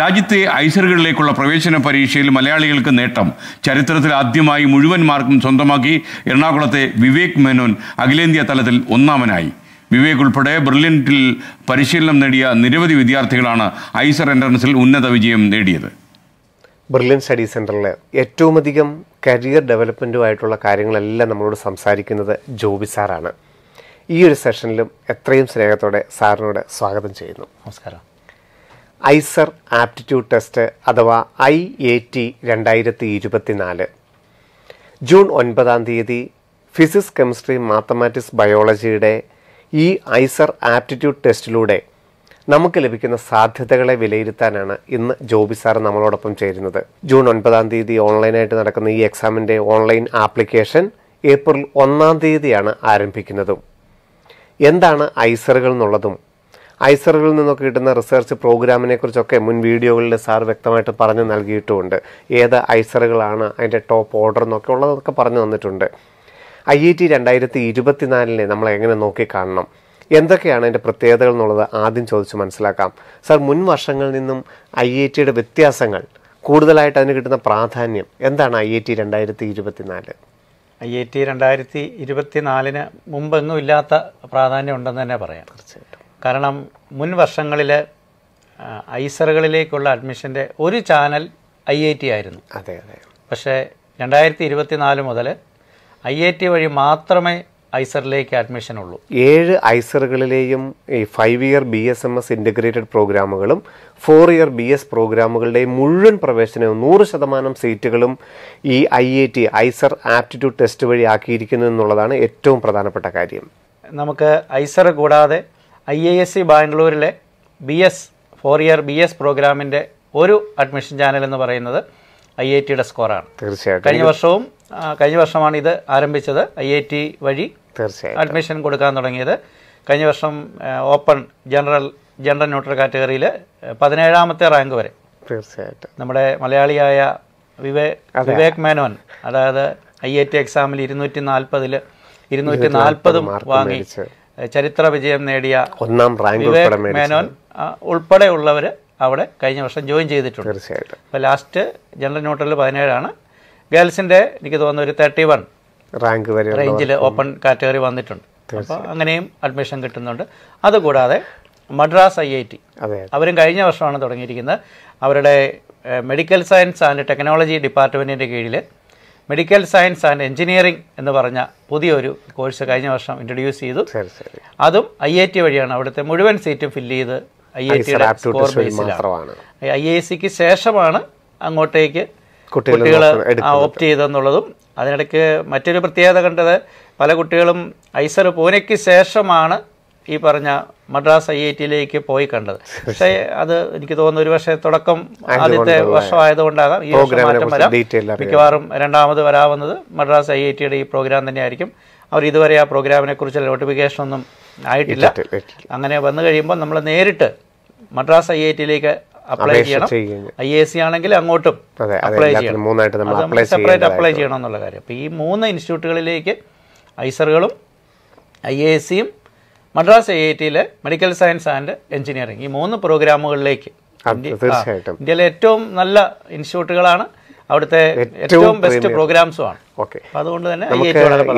രാജ്യത്തെ ഐസറുകളിലേക്കുള്ള പ്രവേശന പരീക്ഷയിൽ മലയാളികൾക്ക് നേട്ടം ചരിത്രത്തിൽ ആദ്യമായി മുഴുവൻ മാർക്കും സ്വന്തമാക്കി എറണാകുളത്തെ വിവേക് മേനോൻ അഖിലേന്ത്യാ തലത്തിൽ ഒന്നാമനായി വിവേക് ഉൾപ്പെടെ ബ്രില്യൻറ്റിൽ പരിശീലനം നേടിയ നിരവധി വിദ്യാർത്ഥികളാണ് ഐസർ എൻട്രൻസിൽ ഉന്നത വിജയം നേടിയത് ബ്രില്യൻ സ്റ്റഡി സെൻറ്ററിൽ ഏറ്റവും അധികം കരിയർ ഡെവലപ്മെൻറ്റുമായിട്ടുള്ള കാര്യങ്ങളെല്ലാം നമ്മളോട് സംസാരിക്കുന്നത് ജോബി സാറാണ് ഈ ഒരു സെഷനിലും എത്രയും സ്നേഹത്തോടെ സാറിനോട് സ്വാഗതം ചെയ്യുന്നു നമസ്കാരം ഐസർ ആപ്റ്റിറ്റ്യൂഡ് ടെസ്റ്റ് അഥവാ ഐ എ ടി രണ്ടായിരത്തി ഇരുപത്തിനാല് ജൂൺ ഒൻപതാം തീയതി ഫിസിക്സ് കെമിസ്ട്രി മാത്തമാറ്റിക്സ് ബയോളജിയുടെ ഈ ഐസർ ആപ്റ്റിറ്റ്യൂഡ് ടെസ്റ്റിലൂടെ നമുക്ക് ലഭിക്കുന്ന സാധ്യതകളെ വിലയിരുത്താനാണ് ഇന്ന് ജോബി സാർ നമ്മളോടൊപ്പം ചേരുന്നത് ജൂൺ ഒൻപതാം തീയതി ഓൺലൈനായിട്ട് നടക്കുന്ന ഈ എക്സാമിൻ്റെ ഓൺലൈൻ ആപ്ലിക്കേഷൻ ഏപ്രിൽ ഒന്നാം തീയതിയാണ് ആരംഭിക്കുന്നതും എന്താണ് ഐസറുകൾ എന്നുള്ളതും ഐസറുകളിൽ നിന്നൊക്കെ കിട്ടുന്ന റിസർച്ച് പ്രോഗ്രാമിനെ കുറിച്ചൊക്കെ മുൻ വീഡിയോകളിൽ സാർ വ്യക്തമായിട്ട് പറഞ്ഞു നൽകിയിട്ടുമുണ്ട് ഏത് ഐസറുകളാണ് അതിൻ്റെ ടോപ്പ് ഓർഡർ എന്നൊക്കെ ഉള്ളതൊക്കെ പറഞ്ഞു തന്നിട്ടുണ്ട് ഐ ഇ ടി രണ്ടായിരത്തി ഇരുപത്തിനാലിനെ നമ്മൾ എങ്ങനെ നോക്കി കാണണം എന്തൊക്കെയാണ് അതിൻ്റെ പ്രത്യേകതകൾ എന്നുള്ളത് ആദ്യം ചോദിച്ച് മനസ്സിലാക്കാം സാർ മുൻ വർഷങ്ങളിൽ നിന്നും ഐ ഐ ടിയുടെ വ്യത്യാസങ്ങൾ കൂടുതലായിട്ട് അതിന് കിട്ടുന്ന പ്രാധാന്യം എന്താണ് ഐ ഐ ടി രണ്ടായിരത്തി ഇരുപത്തിനാല് ഐ ഐ ടി രണ്ടായിരത്തി ഇരുപത്തിനാലിന് മുമ്പെങ്ങും ഇല്ലാത്ത പ്രാധാന്യം ഉണ്ടെന്ന് തന്നെ പറയാം തീർച്ചയായും കാരണം മുൻ വർഷങ്ങളിൽ ഐസറുകളിലേക്കുള്ള അഡ്മിഷൻ്റെ ഒരു ചാനൽ ഐ ഐ ടി ആയിരുന്നു അതെ അതെ പക്ഷേ രണ്ടായിരത്തി ഇരുപത്തി നാല് മുതൽ ഐ ഐ ടി വഴി മാത്രമേ ഐസറിലേക്ക് അഡ്മിഷൻ ഉള്ളൂ ഏഴ് ഐസറുകളിലെയും ഈ five year B S M S integrated പ്രോഗ്രാമുകളും ഫോർ ഇയർ ബി എസ് പ്രോഗ്രാമുകളുടെയും മുഴുവൻ പ്രവേശനവും നൂറ് ശതമാനം സീറ്റുകളും ഈ I I T IISER aptitude test വഴി ആക്കിയിരിക്കുന്നു എന്നുള്ളതാണ് ഏറ്റവും പ്രധാനപ്പെട്ട കാര്യം നമുക്ക് ഐസർ കൂടാതെ ഐ എ എസ് സി ബാംഗ്ലൂരിലെ B S four year B S പ്രോഗ്രാമിൻ്റെ ഒരു അഡ്മിഷൻ ചാനൽ എന്ന് പറയുന്നത് ഐ ഐ ടിയുടെ സ്കോറാണ് തീർച്ചയായിട്ടും കഴിഞ്ഞ വർഷവും കഴിഞ്ഞ വർഷമാണ് ഇത് ആരംഭിച്ചത് ഐ ഐ ടി വഴി തീർച്ചയായും അഡ്മിഷൻ കൊടുക്കാൻ തുടങ്ങിയത് കഴിഞ്ഞ വർഷം ഓപ്പൺ ജനറൽ ജനറൽ ന്യൂട്രൽ കാറ്റഗറിയിൽ പതിനേഴാമത്തെ റാങ്ക് വരെ തീർച്ചയായിട്ടും നമ്മുടെ മലയാളിയായ വിവേക് വിവേക് മേനോൻ അതായത് ഐ ഐ ടി എക്സാമിൽ ഇരുന്നൂറ്റി നാൽപ്പതിൽ ഇരുന്നൂറ്റി നാൽപ്പതും വാങ്ങി ചരിത്ര വിജയം നേടിയ ഒന്നാം റാങ്ക് മേനോൻ ഉൾപ്പെടെയുള്ളവർ അവിടെ കഴിഞ്ഞ വർഷം ജോയിൻ ചെയ്തിട്ടുണ്ട് തീർച്ചയായിട്ടും അപ്പോൾ ലാസ്റ്റ് ജനറൽ ന്യൂട്രലിൽ പതിനേഴാണ് ഗേൾസിൻ്റെ എനിക്ക് തോന്നുന്ന ഒരു തേർട്ടി വൺ റാങ്ക് വരെ റേഞ്ചിൽ ഓപ്പൺ കാറ്റഗറി വന്നിട്ടുണ്ട് അപ്പോൾ അങ്ങനെയും അഡ്മിഷൻ കിട്ടുന്നുണ്ട് അതുകൂടാതെ മദ്രാസ് ഐ ഐ ടി അവരും കഴിഞ്ഞ വർഷമാണ് തുടങ്ങിയിരിക്കുന്നത് അവരുടെ മെഡിക്കൽ സയൻസ് ആൻഡ് ടെക്നോളജി ഡിപ്പാർട്ട്മെൻറ്റിൻ്റെ കീഴിൽ മെഡിക്കൽ സയൻസ് ആൻഡ് എഞ്ചിനീയറിംഗ് എന്ന് പറഞ്ഞ പുതിയൊരു കോഴ്സ് കഴിഞ്ഞ വർഷം ഇൻട്രൊഡ്യൂസ് ചെയ്തു അതും ഐ ഐ ടി വഴിയാണ് അവിടുത്തെ മുഴുവൻ സീറ്റും ഫില്ല് ചെയ്ത് ഐ ഐ ടി സ്കോർ ബേസിലാണ് ഐ ഐ സിക്ക് ശേഷമാണ് അങ്ങോട്ടേക്ക് കുട്ടികൾ ഓപ്റ്റ് ചെയ്തെന്നുള്ളതും അതിനിടയ്ക്ക് മറ്റൊരു പ്രത്യേകത കണ്ടത് പല കുട്ടികളും ഐസർ പൂനെയ്ക്ക് ശേഷമാണ് ഈ പറഞ്ഞ മദ്രാസ് ഐ ഐ ടിയിലേക്ക് പോയി കണ്ടത് പക്ഷേ അത് എനിക്ക് തോന്നുന്നു ഒരു പക്ഷേ തുടക്കം ആദ്യത്തെ വർഷമായതുകൊണ്ടാകാം ഈ മാറ്റം വരാം മിക്കവാറും രണ്ടാമത് വരാവുന്നത് മദ്രാസ് ഐ ഐ ടിയുടെ ഈ പ്രോഗ്രാം തന്നെയായിരിക്കും അവർ ഇതുവരെ ആ പ്രോഗ്രാമിനെ കുറിച്ചുള്ള നോട്ടിഫിക്കേഷൻ ഒന്നും ആയിട്ടില്ല അങ്ങനെ വന്നു കഴിയുമ്പോൾ നമ്മൾ നേരിട്ട് മദ്രാസ് ഐ ഐ ടിയിലേക്ക് അപ്ലൈ ചെയ്യണം ഐ എ സി ആണെങ്കിൽ അങ്ങോട്ടും അപ്ലൈ ചെയ്യണം സെപ്പറേറ്റ് അപ്ലൈ ചെയ്യണം എന്നുള്ള കാര്യം അപ്പോൾ ഈ മൂന്ന് ഇൻസ്റ്റിറ്റ്യൂട്ടുകളിലേക്ക് ഐസറുകളും ഐ എ സിയും മദ്രാസ് ഐ ഐ ടിയിലെ മെഡിക്കൽ സയൻസ് ആൻഡ് എഞ്ചിനീയറിംഗ് ഈ മൂന്ന് പ്രോഗ്രാമുകളിലേക്ക് തീർച്ചയായിട്ടും ഇന്ത്യയിലെ ഏറ്റവും നല്ല ഇൻസ്റ്റിറ്റ്യൂട്ടുകളാണ് അവിടുത്തെ ഏറ്റവും ബെസ്റ്റ് പ്രോഗ്രാംസും ആണ് ഓക്കെ അതുകൊണ്ട് തന്നെ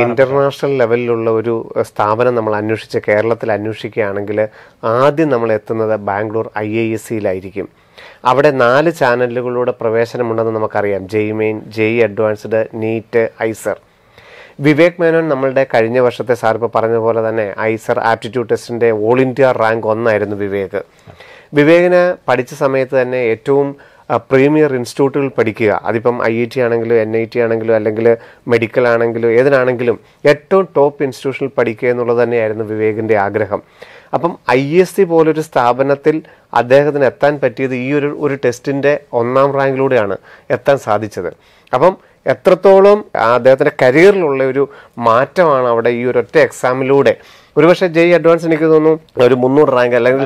ഇന്റർനാഷണൽ ലെവലിലുള്ള ഒരു സ്ഥാപനം നമ്മൾ അന്വേഷിച്ച് കേരളത്തിൽ അന്വേഷിക്കുകയാണെങ്കിൽ ആദ്യം നമ്മൾ എത്തുന്നത് ബാംഗ്ലൂർ ഐ ഐ എസ് സിയിലായിരിക്കും അവിടെ നാല് ചാനലുകളിലൂടെ പ്രവേശനമുണ്ടെന്ന് നമുക്കറിയാം JEE main JEE advanced NEET IISER Vivek Menon നമ്മളുടെ കഴിഞ്ഞ വർഷത്തെ സാർ ഇപ്പോൾ പറഞ്ഞ പോലെ തന്നെ ഐസർ ആപ്റ്റിറ്റ്യൂഡ് ടെസ്റ്റിൻ്റെ ഓൾ ഇന്ത്യ റാങ്ക് ഒന്നായിരുന്നു വിവേക് വിവേകിന് പഠിച്ച സമയത്ത് തന്നെ ഏറ്റവും പ്രീമിയർ ഇൻസ്റ്റിറ്റ്യൂട്ടുകൾ പഠിക്കുക അതിപ്പം ഐ ഐ ടി ആണെങ്കിലും എൻ ഐ ടി ആണെങ്കിലും അല്ലെങ്കിൽ മെഡിക്കൽ ആണെങ്കിലും ഏതിനാണെങ്കിലും ഏറ്റവും ടോപ്പ് ഇൻസ്റ്റിറ്റ്യൂഷനിൽ പഠിക്കുക എന്നുള്ളത് തന്നെയായിരുന്നു വിവേകിൻ്റെ ആഗ്രഹം അപ്പം ഐ എസ് സി പോലൊരു സ്ഥാപനത്തിൽ അദ്ദേഹത്തിന് എത്താൻ പറ്റിയത് ഈ ഒരു ഒരു ടെസ്റ്റിൻ്റെ ഒന്നാം റാങ്കിലൂടെയാണ് എത്താൻ സാധിച്ചത് അപ്പം എത്രത്തോളം അദ്ദേഹത്തിൻ്റെ കരിയറിലുള്ള ഒരു മാറ്റമാണ് അവിടെ ഈ ഒരു ഒറ്റ എക്സാമിലൂടെ ഒരുപക്ഷെ ജെ അഡ്വാൻസ് e എനിക്ക് തോന്നുന്നു ഒരു മുന്നൂറ് റാങ്ക് അല്ലെങ്കിൽ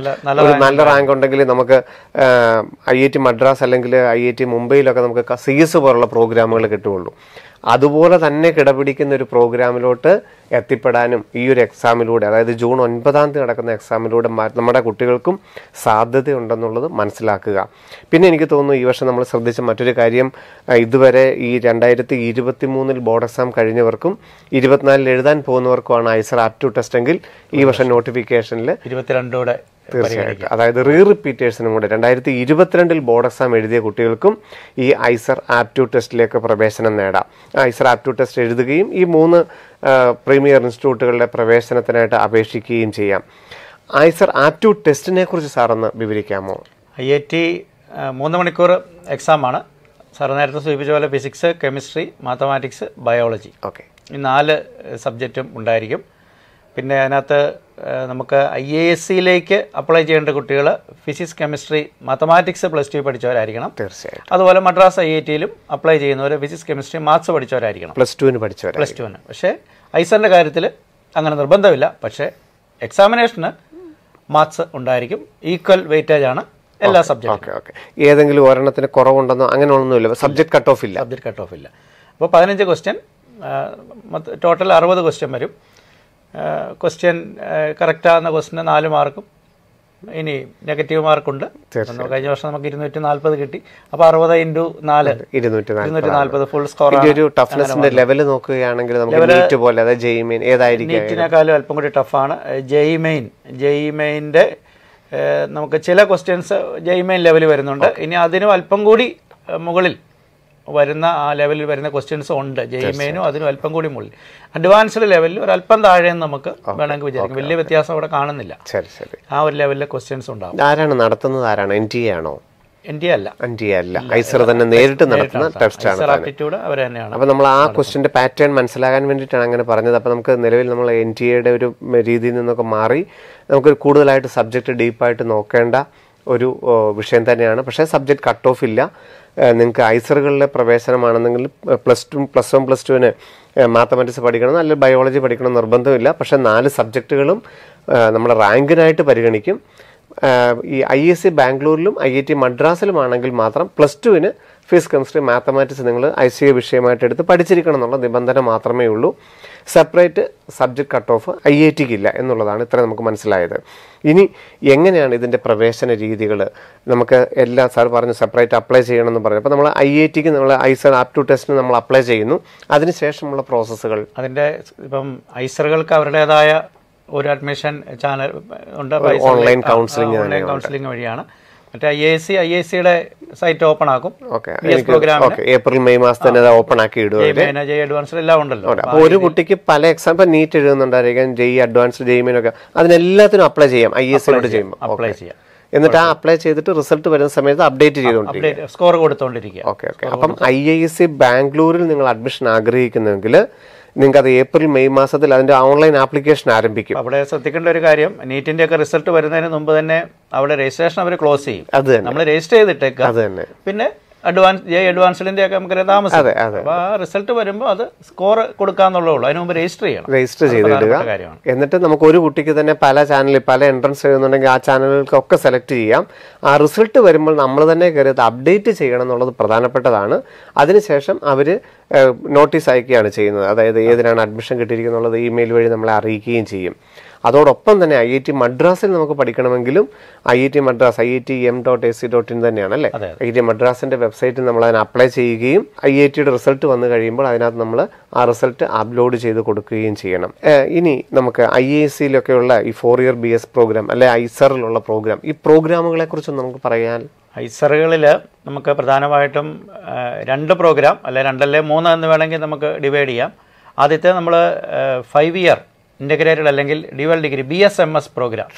ഒരു നല്ല റാങ്ക് ഉണ്ടെങ്കിൽ നമുക്ക് ഐ ഐ ടി മദ്രാസ് അല്ലെങ്കിൽ ഐ ഐ e ടി മുംബൈയിലൊക്കെ നമുക്ക് സി എസ് e പോലുള്ള പ്രോഗ്രാമുകൾ കിട്ടുകയുള്ളൂ അതുപോലെ തന്നെ കിടപിടിക്കുന്ന ഒരു പ്രോഗ്രാമിലോട്ട് എത്തിപ്പെടാനും ഈ ഒരു എക്സാമിലൂടെ അതായത് ജൂൺ ഒൻപതാം തീയതി നടക്കുന്ന എക്സാമിലൂടെ നമ്മുടെ കുട്ടികൾക്കും സാധ്യതയുണ്ടെന്നുള്ളത് മനസ്സിലാക്കുക പിന്നെ എനിക്ക് തോന്നുന്നു ഈ വർഷം നമ്മൾ ശ്രദ്ധിച്ച മറ്റൊരു കാര്യം ഇതുവരെ ഈ രണ്ടായിരത്തി ഇരുപത്തി മൂന്നിൽ ബോർഡ് എക്സാം കഴിഞ്ഞവർക്കും ഇരുപത്തിനാലിൽ എഴുതാൻ പോകുന്നവർക്കുമാണ് ഐസർ ആപ്റ്റ്യൂഡ് ടെസ്റ്റ് എങ്കിൽ ഈ വർഷം നോട്ടിഫിക്കേഷനിൽ ഇരുപത്തിരണ്ടോടെ തീർച്ചയായിട്ടും അതായത് റീ റിപ്പീറ്റേഴ്സിനും കൂടെ രണ്ടായിരത്തി ഇരുപത്തിരണ്ടിൽ ബോർഡ് എക്സാം എഴുതിയ കുട്ടികൾക്കും ഈ ഐസർ ആപ്റ്റ്യൂഡ് ടെസ്റ്റിലേക്ക് പ്രവേശനം നേടാം ഐസർ ആപ്റ്റ്യൂഡ് ടെസ്റ്റ് എഴുതുകയും ഈ മൂന്ന് പ്രീമിയർ ഇൻസ്റ്റിറ്റ്യൂട്ടുകളുടെ പ്രവേശനത്തിനായിട്ട് അപേക്ഷിക്കുകയും ചെയ്യാം ഐസർ ആപ്റ്റ്യൂഡ് ടെസ്റ്റിനെ കുറിച്ച് സാറൊന്ന് വിവരിക്കാമോ ഐ ഐ ടി മൂന്ന് മണിക്കൂർ എക്സാമാണ് സാർ നേരത്തെ സൂചിപ്പിച്ച പോലെ physics chemistry mathematics biology okay ഈ നാല് സബ്ജക്റ്റും ഉണ്ടായിരിക്കും പിന്നെ അതിനകത്ത് നമുക്ക് ഐ എ എസ് സിയിലേക്ക് അപ്ലൈ ചെയ്യേണ്ട കുട്ടികൾ physics chemistry mathematics plus two പഠിച്ചവരായിരിക്കണം തീർച്ചയായും അതുപോലെ മദ്രാസ് ഐ ഐ ടിയിലും അപ്ലൈ ചെയ്യുന്നവർ ഫിസിക്സ് കെമിസ്ട്രി മാത്സ് പഠിച്ചവരായിരിക്കണം പ്ലസ് ടുവിന് പഠിച്ചവർ പ്ലസ് ടുവിന് പക്ഷേ ഐസറിൻ്റെ കാര്യത്തിൽ അങ്ങനെ നിർബന്ധമില്ല പക്ഷേ എക്സാമിനേഷന് മാത്സ് ഉണ്ടായിരിക്കും ഈക്വൽ വെയിറ്റേജ് ആണ് എല്ലാ സബ്ജക്റ്റും ഓക്കെ ഓക്കെ ഏതെങ്കിലും ഒരെണ്ണത്തിന് കുറവുണ്ടെന്നോ അങ്ങനെയൊന്നുമില്ല സബ്ജക്ട് കട്ട് ഓഫ് ഇല്ല സബ്ജക്ട് കട്ട് ഓഫ് ഇല്ല അപ്പോൾ പതിനഞ്ച് ക്വസ്റ്റ്യൻ ടോട്ടൽ അറുപത് ക്വസ്റ്റ്യൻ വരും ക്വസ്റ്റ്യൻ കറക്റ്റാകുന്ന ക്വസ്റ്റിന് നാല് മാർക്കും ഇനി നെഗറ്റീവ് മാർക്കുണ്ട് കഴിഞ്ഞ വർഷം നമുക്ക് ഇരുന്നൂറ്റി നാല്പത് കിട്ടി അപ്പൊ അറുപത് ഇൻറ്റു നാല് ഇരുന്നൂറ്റി നാല്പത് ഫുൾ സ്കോർ ഒരു ലെവൽ നോക്കുകയാണെങ്കിൽ നമുക്ക് പോലെ നീറ്റിനേക്കാളും അല്പം കൂടി ടഫാണ് ജെയ് മെയിൻ ജെയ് മെയിൻ്റെ നമുക്ക് ചില ക്വസ്റ്റ്യൻസ് ജെയ് മെയിൻ ലെവൽ വരുന്നുണ്ട് ഇനി അതിനും അല്പം കൂടി മുകളിൽ വരുന്ന ആ ലെവലിൽ വരുന്ന ക്വസ്റ്റ്യൻസ് ഉണ്ട് ജയിമേനും അതിനും അല്പം കൂടി മുള്ളി അഡ്വാൻസ്ഡ് ലെവലിൽ ഒരു അല്പം താഴെ നമുക്ക് വേണമെങ്കിൽ വിചാരിക്കും വലിയ വ്യത്യാസം അവിടെ കാണുന്നില്ല ശരി ശരി ആ ഒരു ലെവലിലെ ക്വസ്റ്റ്യൻസ് ഉണ്ടാവും ആരാണ് നടത്തുന്നത് ആരാണ് എൻ ടി ആണോ എൻ ടി അല്ല എൻ ടി അല്ല ഐസർ തന്നെ നേരിട്ട് നടത്തുന്ന ടെസ്റ്റ് ആണ് ആപ്റ്റിറ്റ്യൂഡ് അവർ തന്നെയാണ് അപ്പോൾ നമ്മൾ ആ ക്വസ്റ്റിന്റെ പാറ്റേൺ മനസ്സിലാക്കാൻ വേണ്ടിയിട്ടാണ് അങ്ങനെ പറഞ്ഞത് അപ്പോൾ നമുക്ക് നിലവിൽ നമ്മൾ എൻ ടി എയുടെ ഒരു രീതിയിൽ നിന്നൊക്കെ മാറി നമുക്ക് കൂടുതലായിട്ട് സബ്ജക്റ്റ് ഡീപ്പായിട്ട് നോക്കേണ്ട ഒരു വിഷയം തന്നെയാണ് പക്ഷേ സബ്ജക്റ്റ് കട്ട് ഓഫ് ഇല്ല നിങ്ങൾക്ക് ഐസറുകളിലെ പ്രവേശനമാണെന്നെങ്കിൽ plus two plus one plus ടുവിന് മാത്തമാറ്റിക്സ് പഠിക്കണം അല്ലെങ്കിൽ ബയോളജി പഠിക്കണം നിർബന്ധമില്ല പക്ഷേ നാല് സബ്ജക്റ്റുകളും നമ്മുടെ റാങ്കിനായിട്ട് പരിഗണിക്കും ഈ ഐ എസ് സി ബാംഗ്ലൂരിലും ഐ ഐ ടി മദ്രാസിലുമാണെങ്കിൽ മാത്രം പ്ലസ് ടുവിന് ഫിസിക്സ് കെമിസ്ട്രി മാത്തമാറ്റിക്സ് നിങ്ങൾ ഐ സി എ വിഷയമായിട്ട് എടുത്ത് പഠിച്ചിരിക്കണം എന്നുള്ള നിബന്ധന മാത്രമേ ഉള്ളൂ separate subject cut off I I ടിക്ക് ഇല്ല എന്നുള്ളതാണ് ഇത്ര നമുക്ക് മനസ്സിലായത് ഇനി എങ്ങനെയാണ് ഇതിൻ്റെ പ്രവേശന രീതികൾ നമുക്ക് എല്ലാ സാർ പറഞ്ഞു സെപ്പറേറ്റ് അപ്ലൈ ചെയ്യണമെന്ന് പറഞ്ഞു അപ്പോൾ നമ്മൾ ഐ ഐ ടിക്ക് നമ്മൾ ഐസർ ടു ടെസ്റ്റിന് നമ്മൾ അപ്ലൈ ചെയ്യുന്നു അതിനുശേഷമുള്ള പ്രോസസ്സുകൾ അതിൻ്റെ ഇപ്പം ഐസറുകൾക്ക് അവരുടേതായ ഒരു അഡ്മിഷൻ ചാനൽ ഉണ്ട് ഓൺലൈൻ കൗൺസിലിംഗ് കൗൺസിലിംഗ് വഴിയാണ് മറ്റേ ഐ ഐ എ സിയുടെ സൈറ്റ് ഓപ്പൺ ആക്കും ഏപ്രിൽ മെയ് മാസം തന്നെ ഓപ്പൺ ആക്കി എല്ലാം ഉണ്ടല്ലോ അപ്പോൾ ഒരു കുട്ടിക്ക് പല എക്സാം ഇപ്പൊ നീറ്റ് എഴുതുന്നുണ്ടായിരിക്കും ജെയ് അഡ്വാൻസ് e ജെയ്മിനൊക്കെ e അതിനെല്ലാത്തിനും അപ്ലൈ ചെയ്യാം ഐ എസ് സിയോട് ചെയ്യുമ്പോൾ അപ്ലൈ ചെയ്യാം എന്നിട്ട് ആ അപ്ലൈ ചെയ്തിട്ട് റിസൾട്ട് വരുന്ന സമയത്ത് അപ്ഡേറ്റ് ചെയ്തുകൊണ്ടിരിക്കുക സ്കോർ കൊടുത്തോണ്ടിരിക്കുക ഓക്കെ ഓക്കെ അപ്പം ഐ ഐ എസ് സി ബാംഗ്ലൂരിൽ നിങ്ങൾ അഡ്മിഷൻ ആഗ്രഹിക്കുന്നെങ്കിൽ നിങ്ങൾക്ക് അത് ഏപ്രിൽ മെയ് മാസത്തിൽ അതിൻ്റെ ഓൺലൈൻ ആപ്ലിക്കേഷൻ ആരംഭിക്കും അവിടെ ശ്രദ്ധിക്കേണ്ട ഒരു കാര്യം നീറ്റിൻ്റെ ഒക്കെ റിസൾട്ട് വരുന്നതിന് മുമ്പ് തന്നെ അവിടെ രജിസ്ട്രേഷൻ അവർ ക്ലോസ് ചെയ്യും അത് നമ്മൾ രജിസ്റ്റർ ചെയ്തിട്ടേക്കാം അത് തന്നെ പിന്നെ അഡ്വാൻസ് ജെ അഡ്വാൻസിഡിന്റെ നമുക്ക് താമസം അപ്പൊ ആ റിസൾട്ട് വരുമ്പോൾ അത് സ്കോർ കൊടുക്കാന്നുള്ളൂ അതിന് മുമ്പ് രജിസ്റ്റർ ചെയ്യണം രജിസ്റ്റർ ചെയ്തിടുക എന്നിട്ട് നമുക്ക് ഒരു കുട്ടിക്ക് തന്നെ പല ചാനലിൽ പല എൻട്രൻസ് ചെയ്യുന്നുണ്ടെങ്കിൽ ആ ചാനലുകൾക്കൊക്കെ സെലക്ട് ചെയ്യാം ആ റിസൾട്ട് വരുമ്പോൾ നമ്മൾ തന്നെ കയറി അപ്ഡേറ്റ് ചെയ്യണം എന്നുള്ളത് പ്രധാനപ്പെട്ടതാണ് അതിനുശേഷം അവർ നോട്ടീസ് അയക്കുകയാണ് ചെയ്യുന്നത് അതായത് ഏതിനാണ് അഡ്മിഷൻ കിട്ടിയിരിക്കുന്നത് എന്നുള്ളത് ഇമെയിൽ വഴി നമ്മളെ അറിയിക്കുകയും ചെയ്യും അതോടൊപ്പം തന്നെ ഐ ഐ ടി മദ്രാസിൽ നമുക്ക് പഠിക്കണമെങ്കിലും I I T Madras I I T M dot A C dot in തന്നെയാണ് അല്ലേ ഐ ടി മദ്രാസിന്റെ വെബ്സൈറ്റിൽ നമ്മൾ അതിന് അപ്ലൈ ചെയ്യുകയും ഐ ഐ ടിയുടെ റിസൾട്ട് വന്നു കഴിയുമ്പോൾ അതിനകത്ത് നമ്മൾ ആ റിസൾട്ട് അപ്ലോഡ് ചെയ്ത് കൊടുക്കുകയും ചെയ്യണം ഇനി നമുക്ക് ഐ ഐ സിയിലൊക്കെയുള്ള ഈ four year B S program അല്ലെ ഐസറിലുള്ള പ്രോഗ്രാം ഈ പ്രോഗ്രാമുകളെ കുറിച്ച് നമുക്ക് പറയാൻ ഐസറുകളിൽ നമുക്ക് പ്രധാനമായിട്ടും രണ്ട് പ്രോഗ്രാം അല്ലെ രണ്ടല്ലേ മൂന്ന് എന്ന് വേണമെങ്കിൽ നമുക്ക് ഡിവൈഡ് ചെയ്യാം ആദ്യത്തെ നമ്മൾ ഫൈവ് ഇയർ ഇൻ്റഗ്രേറ്റഡ് അല്ലെങ്കിൽ dual degree B S M S program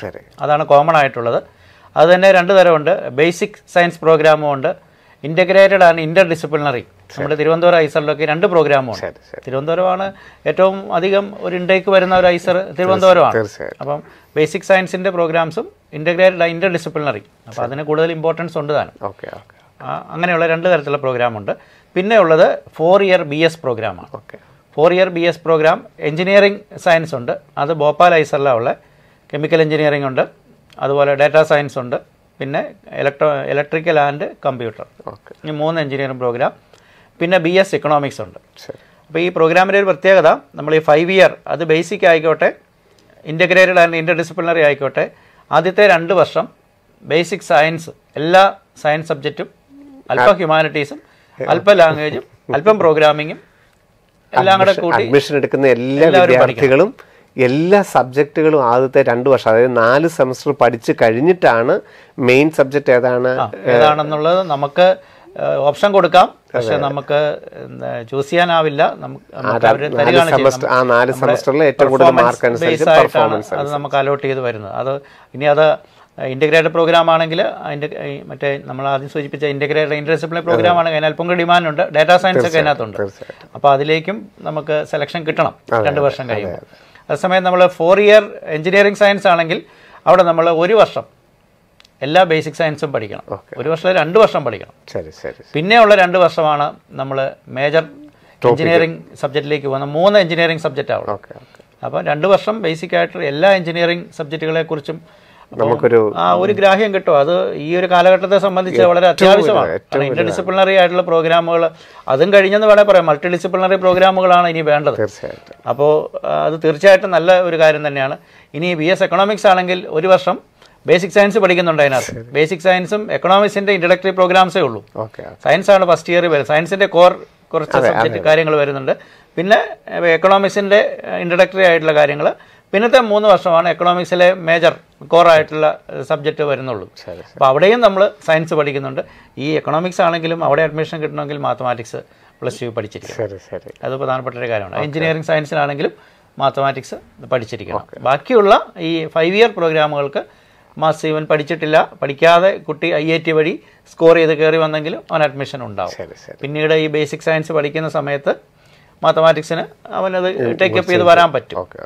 അതാണ് കോമൺ ആയിട്ടുള്ളത് അത് തന്നെ രണ്ട് തരമുണ്ട് ബേസിക് സയൻസ് പ്രോഗ്രാമും ഉണ്ട് ഇൻ്റഗ്രേറ്റഡ് ആൻഡ് ഇൻ്റർ ഡിസിപ്ലിനറി നമ്മുടെ തിരുവനന്തപുരം ഐസറിലൊക്കെ രണ്ട് പ്രോഗ്രാമുണ്ട് തിരുവനന്തപുരമാണ് ഏറ്റവും അധികം ഒരു ഇൻടേക്ക് വരുന്ന ഒരു ഐസർ തിരുവനന്തപുരമാണ് അപ്പം ബേസിക് സയൻസിൻ്റെ പ്രോഗ്രാംസും ഇൻ്റഗ്രേറ്റഡ് ഇൻ്റർ ഡിസിപ്ലിനറി അപ്പോൾ അതിന് കൂടുതൽ ഇമ്പോർട്ടൻസ് ഉണ്ട് താനും അങ്ങനെയുള്ള രണ്ട് തരത്തിലുള്ള പ്രോഗ്രാമുണ്ട് പിന്നെ ഉള്ളത് ഫോർ ഇയർ ബി എസ് പ്രോഗ്രാമാണ് four year B S program engineering science ഉണ്ട് അത് ഭോപ്പാൽ ഐസറിലാണ് ഉള്ളത് കെമിക്കൽ എഞ്ചിനീയറിംഗ് ഉണ്ട് അതുപോലെ ഡാറ്റാ സയൻസ് ഉണ്ട് പിന്നെ ഇലക്ട്രോ ഇലക്ട്രിക്കൽ ആൻഡ് കമ്പ്യൂട്ടർ ഈ മൂന്ന് എഞ്ചിനീയറിംഗ് പ്രോഗ്രാം പിന്നെ ബി എസ് ഇക്കണോമിക്സ് ഉണ്ട് അപ്പോൾ ഈ പ്രോഗ്രാമിൻ്റെ ഒരു പ്രത്യേകത നമ്മൾ ഈ ഫൈവ് ഇയർ അത് ബേസിക് ആയിക്കോട്ടെ ഇൻ്റഗ്രേറ്റഡ് ആൻഡ് ഇൻ്റർ ഡിസിപ്ലിനറി ആയിക്കോട്ടെ ആദ്യത്തെ രണ്ട് വർഷം ബേസിക് സയൻസ് എല്ലാ സയൻസ് സബ്ജക്റ്റും അല്പ ഹ്യൂമാനിറ്റീസും അല്പ ലാംഗ്വേജും അല്പം പ്രോഗ്രാമിങ്ങും അഡ്മിഷൻ എടുക്കുന്ന എല്ലാ വിദ്യാർത്ഥികളും എല്ലാ സബ്ജക്റ്റുകളും ആദ്യത്തെ രണ്ട് വർഷം അതായത് നാല് സെമസ്റ്റർ പഠിച്ചു കഴിഞ്ഞിട്ടാണ് മെയിൻ സബ്ജക്റ്റ് ഏതാണ് ഏതാണെന്നുള്ളത് നമുക്ക് ഓപ്ഷൻ കൊടുക്കാം പക്ഷെ നമുക്ക് ചൂസ് ചെയ്യാനാവില്ല നമുക്ക് ആ നാല് സെമസ്റ്ററിൽ ഏറ്റവും കൂടുതൽ മാർക്ക് അനുസരിച്ച് അത് നമുക്ക് അലോട്ട് ചെയ്ത് വരുന്നത് അത് ഇനി അത് ഇൻ്റഗ്രേറ്റഡ് പ്രോഗ്രാം ആണെങ്കിൽ അതിൻ്റെ മറ്റേ നമ്മൾ ആദ്യം സൂചിപ്പിച്ച ഇൻ്റഗ്രേറ്റഡ് ഇൻ്റർസിപ്ലിൻ പ്രോഗ്രാം ആണെങ്കിൽ അതിന് അല്പം കൂടി ഡിമാൻഡ് ഉണ്ട് ഡാറ്റാ സയൻസ് ഒക്കെ അതിനകത്തുണ്ട് അപ്പോൾ അതിലേക്കും നമുക്ക് സെലക്ഷൻ കിട്ടണം രണ്ട് വർഷം കഴിയുമ്പോൾ അതേസമയം നമ്മൾ ഫോർ ഇയർ എഞ്ചിനീയറിംഗ് സയൻസ് ആണെങ്കിൽ അവിടെ നമ്മൾ ഒരു വർഷം എല്ലാ ബേസിക് സയൻസും പഠിക്കണം ഒരു വർഷം രണ്ട് വർഷം പഠിക്കണം ശരി ശരി പിന്നെയുള്ള രണ്ട് വർഷമാണ് നമ്മൾ മേജർ എഞ്ചിനീയറിംഗ് സബ്ജക്റ്റിലേക്ക് പോകുന്ന മൂന്ന് എഞ്ചിനീയറിംഗ് സബ്ജക്റ്റ് ആവുള്ളൂ അപ്പം രണ്ട് വർഷം ബേസിക് ആയിട്ട് എല്ലാ എഞ്ചിനീയറിംഗ് സബ്ജക്റ്റുകളെ കുറിച്ചും നമുക്കൊരു ആ ഒരു ഗ്രാഹ്യം കിട്ടും അത് ഈ ഒരു കാലഘട്ടത്തെ സംബന്ധിച്ച് വളരെ അത്യാവശ്യമാണ് ഇന്റർ ഡിസിപ്ലിനറി ആയിട്ടുള്ള പ്രോഗ്രാമുകൾ അതും കഴിഞ്ഞെന്ന് വേണേൽ പറയാം മൾട്ടി ഡിസിപ്ലിനറി പ്രോഗ്രാമുകളാണ് ഇനി വേണ്ടത് തീർച്ചയായിട്ടും അപ്പോൾ അത് തീർച്ചയായിട്ടും നല്ല ഒരു കാര്യം തന്നെയാണ് ഇനി ബി എസ് എക്കണോമിക്സ് ആണെങ്കിൽ ഒരു വർഷം ബേസിക് സയൻസ് പഠിക്കുന്നുണ്ട് അതിനകത്ത് ബേസിക് സയൻസും എക്കണോമിക്സിന്റെ ഇൻട്രഡക്ടറി പ്രോഗ്രാംസേ ഉള്ളൂ സയൻസ് ആണ് ഫസ്റ്റ് ഇയർ വരുന്നത് സയൻസിന്റെ കോർ കുറച്ച് സബ്ജക്റ്റ് കാര്യങ്ങൾ വരുന്നുണ്ട് പിന്നെ എക്കണോമിക്സിന്റെ ഇൻട്രഡക്ടറി ആയിട്ടുള്ള കാര്യങ്ങൾ പിന്നത്തെ മൂന്ന് വർഷമാണ് എക്കണോമിക്സിലെ മേജർ കോറായിട്ടുള്ള സബ്ജക്റ്റ് വരുന്നുള്ളൂ അപ്പോൾ അവിടെയും നമ്മൾ സയൻസ് പഠിക്കുന്നുണ്ട് ഈ എക്കണോമിക്സ് ആണെങ്കിലും അവിടെ അഡ്മിഷൻ കിട്ടണമെങ്കിൽ മാത്തമാറ്റിക്സ് പ്ലസ് ടു പഠിച്ചിരിക്കും അത് പ്രധാനപ്പെട്ട ഒരു കാര്യമാണ് എഞ്ചിനീയറിംഗ് സയൻസിലാണെങ്കിലും മാത്തമാറ്റിക്സ് പഠിച്ചിരിക്കണം ബാക്കിയുള്ള ഈ ഫൈവ് ഇയർ പ്രോഗ്രാമുകൾക്ക് മാസ് ഇവൻ പഠിച്ചിട്ടില്ല പഠിക്കാതെ കുട്ടി ഐ ഐ ടി വഴി സ്കോർ ചെയ്ത് കയറി വന്നെങ്കിലും അവൻ അഡ്മിഷൻ ഉണ്ടാവും പിന്നീട് ഈ ബേസിക് സയൻസ് പഠിക്കുന്ന സമയത്ത് മാത്തമാറ്റിക്സിന് അവനത് ടേക്കപ്പ് ചെയ്ത് വരാൻ പറ്റും ഓക്കെ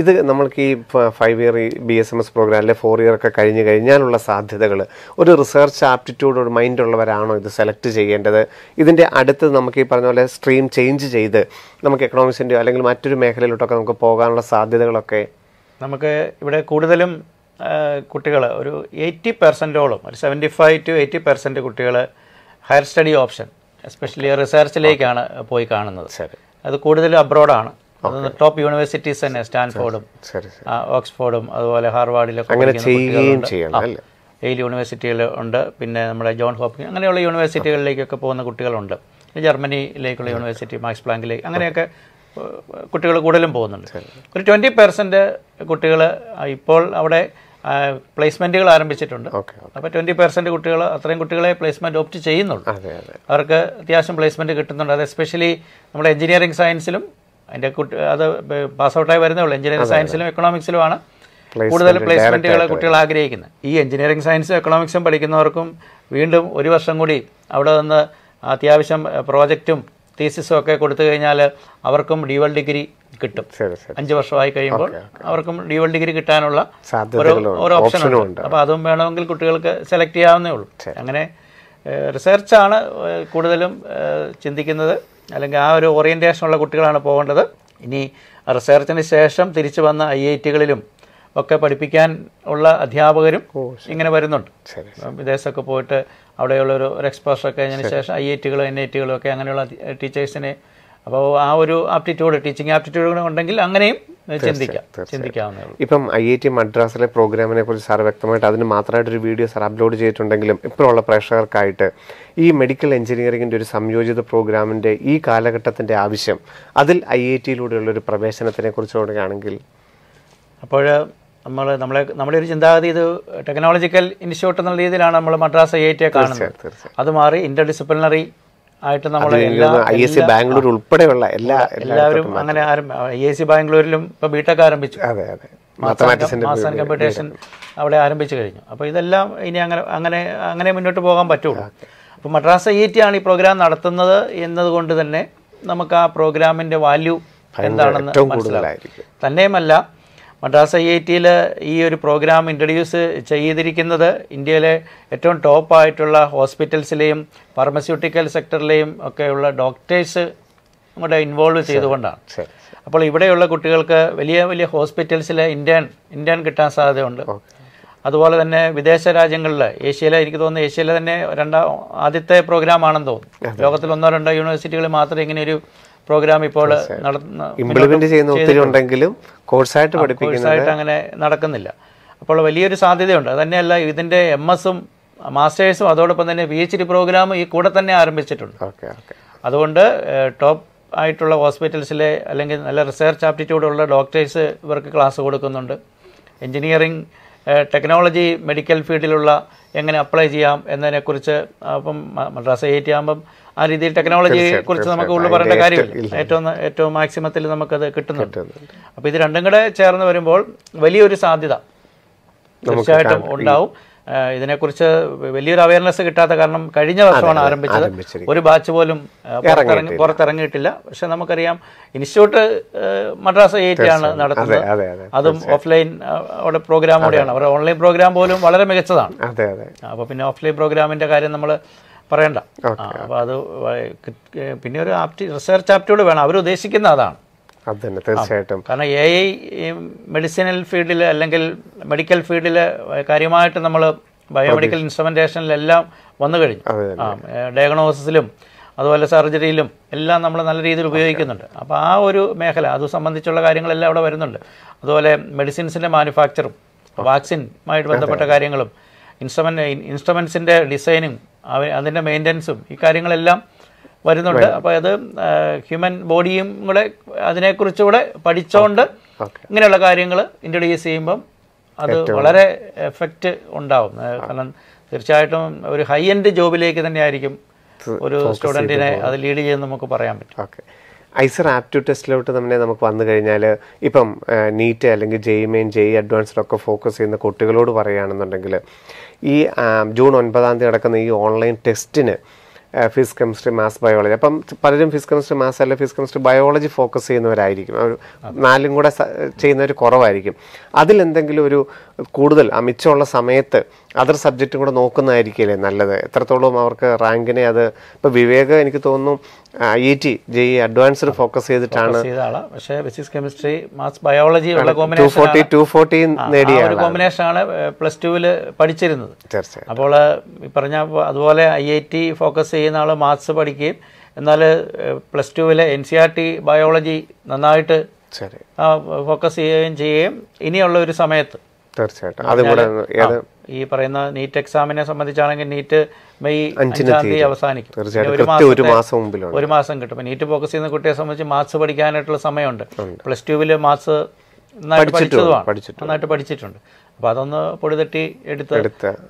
ഇത് നമ്മൾക്ക് ഈ five year B S M S program അല്ലെ ഫോർ ഇയർ ഒക്കെ കഴിഞ്ഞ് കഴിഞ്ഞാലുള്ള സാധ്യതകൾ ഒരു റിസർച്ച് ആപ്റ്റിറ്റ്യൂഡ് ഒരു മൈൻഡ് ഉള്ളവരാണോ ഇത് സെലക്ട് ചെയ്യേണ്ടത് ഇതിൻ്റെ അടുത്ത് നമുക്ക് ഈ പറഞ്ഞ പോലെ സ്ട്രീം ചേഞ്ച് ചെയ്ത് നമുക്ക് എക്കണോമിക്സിൻ്റെയോ അല്ലെങ്കിൽ മറ്റൊരു മേഖലയിലോട്ടൊക്കെ നമുക്ക് പോകാനുള്ള സാധ്യതകളൊക്കെ നമുക്ക് ഇവിടെ കൂടുതലും കുട്ടികൾ ഒരു എയ്റ്റി പെർസെൻറ്റോളം ഒരു seventy five to eighty percent കുട്ടികൾ ഹയർ സ്റ്റഡി ഓപ്ഷൻ എസ്പെഷ്യലി റിസർച്ചിലേക്കാണ് പോയി കാണുന്നത് ശരി അത് കൂടുതലും അബ്രോഡാണ് ടോപ്പ് യൂണിവേഴ്സിറ്റീസ് തന്നെ സ്റ്റാൻഫോർഡും ഓക്സ്ഫോർഡും അതുപോലെ ഹാർവാർഡിലൊക്കെ എയിൽ യൂണിവേഴ്സിറ്റികൾ ഉണ്ട് പിന്നെ നമ്മുടെ ജോൺ ഹോപ്പിംഗ് അങ്ങനെയുള്ള യൂണിവേഴ്സിറ്റികളിലേക്കൊക്കെ പോകുന്ന കുട്ടികളുണ്ട് ജർമ്മനിയിലേക്കുള്ള യൂണിവേഴ്സിറ്റി മാക്സ് പ്ലാങ്കിലേക്ക് അങ്ങനെയൊക്കെ കുട്ടികൾ കൂടുതലും പോകുന്നുണ്ട് ഒരു ട്വൻറ്റി പെർസെൻറ്റ് കുട്ടികൾ ഇപ്പോൾ അവിടെ പ്ലേസ്മെന്റുകൾ ആരംഭിച്ചിട്ടുണ്ട് അപ്പോൾ ട്വന്റി പെർസെന്റ് കുട്ടികൾ അത്രയും കുട്ടികളെ പ്ലേസ്മെന്റ് ഓപ്റ്റ് ചെയ്യുന്നുള്ളൂ അവർക്ക് അത്യാവശ്യം പ്ലേസ്മെന്റ് കിട്ടുന്നുണ്ട് അത് എസ്പെഷ്യലി നമ്മുടെ എഞ്ചിനീയറിംഗ് സയൻസിലും അതിന്റെ കുട്ടി അത് പാസ് ഔട്ടായി വരുന്നേ ഉള്ളൂ എഞ്ചിനീയറിംഗ് സയൻസിലും എക്കണോമിക്സിലുമാണ് കൂടുതൽ പ്ലേസ്മെന്റുകൾ കുട്ടികൾ ആഗ്രഹിക്കുന്നത് ഈ എഞ്ചിനീയറിംഗ് സയൻസും എക്കണോമിക്സും പഠിക്കുന്നവർക്കും വീണ്ടും ഒരു വർഷം കൂടി അവിടെ നിന്ന് അത്യാവശ്യം പ്രോജക്റ്റും തീസിസും ഒക്കെ കൊടുത്തു കഴിഞ്ഞാൽ അവർക്കും ഡിവൽ ഡിഗ്രി കിട്ടും അഞ്ച് വർഷമായി കഴിയുമ്പോൾ അവർക്കും ഡിവൽ ഡിഗ്രി കിട്ടാനുള്ള ഒരു ഓപ്ഷൻ ഉണ്ട് അപ്പോൾ അതും വേണമെങ്കിൽ കുട്ടികൾക്ക് സെലക്ട് ചെയ്യാവുന്നേ ഉള്ളൂ അങ്ങനെ റിസർച്ചാണ് കൂടുതലും ചിന്തിക്കുന്നത് അല്ലെങ്കിൽ ആ ഒരു ഉള്ള കുട്ടികളാണ് പോകേണ്ടത് ഇനി റിസർച്ചിന് ശേഷം തിരിച്ചു വന്ന ഐ ഐ ടികളിലും ഒക്കെ പഠിപ്പിക്കാൻ ഉള്ള അധ്യാപകരും ഇങ്ങനെ വരുന്നുണ്ട് വിദേശത്തൊക്കെ പോയിട്ട് അവിടെയുള്ള ഒരു ഒരു എക്സ്പോഷർ ഒക്കെ അതിന് ശേഷം ഐ ടികളും എൻ ടികളും ഒക്കെ അങ്ങനെയുള്ള ടീച്ചേഴ്സിനെ അപ്പോൾ ആ ഒരു ആപ്റ്റിറ്റ്യൂഡ് ടീച്ചിങ് ആപ്റ്റിറ്റ്യൂഡ് ഉണ്ടെങ്കിൽ അങ്ങനെയും ചിന്തിക്കാം ഇപ്പം ഐ ഐ ടി മദ്രാസിലെ പ്രോഗ്രാമിനെ കുറിച്ച് സാർ വ്യക്തമായിട്ട് അതിന് മാത്രമായിട്ട് ഒരു വീഡിയോ സാർ അപ്ലോഡ് ചെയ്തിട്ടുണ്ടെങ്കിലും ഇപ്പോഴുള്ള പ്രേക്ഷകർക്കായിട്ട് ഈ മെഡിക്കൽ എഞ്ചിനീയറിംഗിന്റെ ഒരു സംയോജിത പ്രോഗ്രാമിന്റെ ഈ കാലഘട്ടത്തിന്റെ ആവശ്യം അതിൽ ഐ ഐ ടിയിലൂടെയുള്ള ഒരു പ്രവേശനത്തിനെ കുറിച്ചുകൂടെയാണെങ്കിൽ അപ്പോൾ നമ്മൾ നമ്മളെ നമ്മുടെ ഒരു ചിന്താഗതി ഇത് ടെക്നോളജിക്കൽ ഇൻസ്റ്റിറ്റ്യൂട്ട് എന്ന രീതിയിലാണ് നമ്മൾ മദ്രാസ് ഐ ടി കാണുന്നത് അത് മാറി ഇന്റർ ഡിസിപ്ലിനറി ആയിട്ട് നമ്മൾ എല്ലാ ബാംഗ്ലൂർ ഉൾപ്പെടെയുള്ള എല്ലാ എല്ലാവരും അങ്ങനെ ഐ എസ് സി ബാംഗ്ലൂരിലും ഇപ്പൊ ബിടെക് ആരംഭിച്ചു അതെ അതെ ആൻഡ് കമ്പ്യൂട്ടേഷൻ അവിടെ ആരംഭിച്ചു കഴിഞ്ഞു അപ്പോൾ ഇതെല്ലാം ഇനി അങ്ങനെ അങ്ങനെ അങ്ങനെ മുന്നോട്ട് പോകാൻ പറ്റുള്ളൂ അപ്പോൾ മദ്രാസ് ഐ ടി ആണ് ഈ പ്രോഗ്രാം നടത്തുന്നത് എന്നതുകൊണ്ട് തന്നെ നമുക്ക് ആ പ്രോഗ്രാമിന്റെ വാല്യൂ എന്താണെന്ന് മനസ്സിലാവും തന്നെയുമല്ല മദ്രാസ് ഐ ഐ ടിയിൽ ഈ ഒരു പ്രോഗ്രാം ഇൻട്രൊഡ്യൂസ് ചെയ്തിരിക്കുന്നത് ഇന്ത്യയിലെ ഏറ്റവും ടോപ്പായിട്ടുള്ള ഹോസ്പിറ്റൽസിലെയും ഫാർമസ്യൂട്ടിക്കൽ സെക്ടറിലെയും ഒക്കെയുള്ള ഡോക്ടേഴ്സ് നമ്മുടെ ഇൻവോൾവ് ചെയ്തുകൊണ്ടാണ് അപ്പോൾ ഇവിടെയുള്ള കുട്ടികൾക്ക് വലിയ വലിയ ഹോസ്പിറ്റൽസിലെ ഇന്ത്യൻ ഇന്ത്യൻ കിട്ടാൻ സാധ്യതയുണ്ട് അതുപോലെ തന്നെ വിദേശ രാജ്യങ്ങളിൽ ഏഷ്യയിലെ എനിക്ക് തോന്നുന്നു ഏഷ്യയിലെ തന്നെ രണ്ടാം ആദ്യത്തെ പ്രോഗ്രാം ആണെന്ന് തോന്നുന്നു ലോകത്തിൽ ഒന്നോ രണ്ടോ യൂണിവേഴ്സിറ്റികൾ മാത്രമേ ഇങ്ങനെ ഒരു പ്രോഗ്രാം ഇപ്പോൾ ഇംപ്ലിമെന്റ് ചെയ്യുന്ന ഒത്തിരി ഉണ്ടെങ്കിലും കോഴ്സായിട്ട് കോഴ്സായിട്ട് അങ്ങനെ നടക്കുന്നില്ല അപ്പോൾ വലിയൊരു സാധ്യതയുണ്ട് തന്നെയല്ല ഇതിന്റെ എം എസും മാസ്റ്റേഴ്സും അതോടൊപ്പം തന്നെ പി എച്ച് ഡി പ്രോഗ്രാം ഈ കൂടെ തന്നെ ആരംഭിച്ചിട്ടുണ്ട് അതുകൊണ്ട് ടോപ്പ് ആയിട്ടുള്ള ഹോസ്പിറ്റൽസിലെ അല്ലെങ്കിൽ നല്ല റിസർച്ച് ആപ്റ്റിറ്റ്യൂഡുള്ള ഡോക്ടേഴ്സ് ഇവർക്ക് ക്ലാസ് കൊടുക്കുന്നുണ്ട് എഞ്ചിനീയറിംഗ് ടെക്നോളജി മെഡിക്കൽ ഫീൽഡിലുള്ള എങ്ങനെ അപ്ലൈ ചെയ്യാം എന്നതിനെക്കുറിച്ച് അപ്പം മദ്രാസ് ഐ ഐ ടി ആകുമ്പം ആ രീതിയിൽ ടെക്നോളജിയെ കുറിച്ച് നമുക്ക് ഉള്ളു പറയേണ്ട കാര്യമില്ല ഏറ്റവും ഏറ്റവും മാക്സിമത്തിൽ നമുക്കത് കിട്ടുന്നുണ്ട് അപ്പോൾ ഇത് രണ്ടും കൂടെ ചേർന്ന് വരുമ്പോൾ വലിയൊരു സാധ്യത തീർച്ചയായിട്ടും ഉണ്ടാവും ഇതിനെക്കുറിച്ച് വലിയൊരു അവയർനെസ് കിട്ടാത്ത കാരണം കഴിഞ്ഞ വർഷമാണ് ആരംഭിച്ചത് ഒരു ബാച്ച് പോലും പുറത്തിറങ്ങിയിട്ടില്ല പക്ഷെ നമുക്കറിയാം ഇൻസ്റ്റിറ്റ്യൂട്ട് മദ്രാസ് ആണ് നടത്തുന്നത് അതും ഓഫ്ലൈൻ അവിടെ പ്രോഗ്രാം കൂടെയാണ് അവരുടെ ഓൺലൈൻ പ്രോഗ്രാം പോലും വളരെ മികച്ചതാണ് അപ്പോൾ പിന്നെ ഓഫ്ലൈൻ പ്രോഗ്രാമിന്റെ കാര്യം നമ്മൾ പറയണ്ട അപ്പോൾ അത് പിന്നെ ഒരു ആപ്റ്റി റിസർച്ച് ആപ്റ്റിറ്റ്യൂഡ് വേണം അവർ അതാണ് അത് തന്നെ തീർച്ചയായിട്ടും കാരണം എ ഐ മെഡിസിനൽ ഫീൽഡിൽ അല്ലെങ്കിൽ മെഡിക്കൽ ഫീൽഡിൽ കാര്യമായിട്ട് നമ്മൾ ബയോമെഡിക്കൽ ഇൻസ്ട്രുമെൻറ്റേഷനിലെല്ലാം വന്നു കഴിഞ്ഞു ഡയഗ്നോസിസിലും അതുപോലെ സർജറിയിലും എല്ലാം നമ്മൾ നല്ല രീതിയിൽ ഉപയോഗിക്കുന്നുണ്ട് അപ്പോൾ ആ ഒരു മേഖല അത് സംബന്ധിച്ചുള്ള കാര്യങ്ങളെല്ലാം അവിടെ വരുന്നുണ്ട് അതുപോലെ മെഡിസിൻസിൻ്റെ മാനുഫാക്ചറും വാക്സിനുമായിട്ട് ബന്ധപ്പെട്ട കാര്യങ്ങളും ഇൻസ്ട്രുമെൻ്റ് ഇൻസ്ട്രുമെൻസിൻ്റെ ഡിസൈനും അതിൻ്റെ മെയിൻ്റനൻസും ഈ കാര്യങ്ങളെല്ലാം വരുന്നുണ്ട് അപ്പോൾ അത് ഹ്യൂമൻ ബോഡിയും കൂടെ അതിനെക്കുറിച്ചുകൂടെ പഠിച്ചുകൊണ്ട് ഇങ്ങനെയുള്ള കാര്യങ്ങൾ ഇൻട്രൊഡ്യൂസ് ചെയ്യുമ്പം അത് വളരെ എഫക്റ്റ് ഉണ്ടാവും കാരണം തീർച്ചയായിട്ടും ഒരു ഹൈ എൻഡ് ജോബിലേക്ക് ആയിരിക്കും ഒരു സ്റ്റുഡൻറ്റിനെ അത് ലീഡ് ചെയ്യുന്ന നമുക്ക് പറയാൻ പറ്റും ഓക്കെ ഐസർ ആപ്റ്റ്യൂഡ് ടെസ്റ്റിലോട്ട് തന്നെ നമുക്ക് വന്നു കഴിഞ്ഞാൽ ഇപ്പം നീറ്റ് അല്ലെങ്കിൽ ജെയ് മെയിൻ ജെയ് അഡ്വാൻസ്ഡൊക്കെ ഫോക്കസ് ചെയ്യുന്ന കുട്ടികളോട് പറയുകയാണെന്നുണ്ടെങ്കിൽ ഈ ജൂൺ ഒൻപതാം തീയതി നടക്കുന്ന ഈ ഓൺലൈൻ ടെസ്റ്റിന് ഫിസ് കെമിസ്ട്രി മാസ് ബയോളജി അപ്പം പലരും ഫിസ് കെമിസ്ട്രി മാസ് അല്ലെങ്കിൽ ഫിസ് കെമിസ്ട്രി ബയോളജി ഫോക്കസ് ചെയ്യുന്നവരായിരിക്കും നാലും കൂടെ ചെയ്യുന്നവർ കുറവായിരിക്കും അതിലെന്തെങ്കിലും ഒരു കൂടുതൽ അമിച്ചമുള്ള സമയത്ത് അതർ സബ്ജക്റ്റും കൂടെ നോക്കുന്നതായിരിക്കില്ലേ നല്ലത് എത്രത്തോളം അവർക്ക് റാങ്കിനെ അത് ഇപ്പോൾ വിവേക എനിക്ക് തോന്നുന്നു I T JEE advanced focus ചെയ്തിട്ടാണ് പക്ഷേ ഫിസിക്സ് കെമിസ്ട്രി മാത്സ് ബയോളജി നേടിയ കോമ്പിനേഷൻ ആണ് പ്ലസ് ടുവിൽ പഠിച്ചിരുന്നത് അപ്പോൾ പറഞ്ഞ അതുപോലെ ഐ ഐ ടി ഫോക്കസ് ചെയ്യുന്ന ആൾ മാത്സ് പഠിക്കുകയും എന്നാൽ പ്ലസ് ടുവിലെ N C R T biology നന്നായിട്ട് ഫോക്കസ് ചെയ്യുകയും ചെയ്യുകയും ഇനിയുള്ള ഒരു സമയത്ത് തീർച്ചയായിട്ടും അതുകൂടെ ഈ പറയുന്ന നീറ്റ് എക്സാമിനെ സംബന്ധിച്ചാണെങ്കിൽ നീറ്റ് മെയ് അഞ്ചാം തീയതി അവസാനിക്കും ഒരു മാസം ഒരു മാസം കിട്ടും നീറ്റ് ഫോക്കസ് ചെയ്യുന്ന കുട്ടിയെ സംബന്ധിച്ച് മാത്സ് പഠിക്കാനായിട്ടുള്ള സമയമുണ്ട് പ്ലസ് ടുവില് മാത്സ് നന്നായിട്ട് പഠിച്ചതുമാണ് നന്നായിട്ട് പഠിച്ചിട്ടുണ്ട് അപ്പൊ അതൊന്ന് പൊടിതട്ടി എടുത്ത്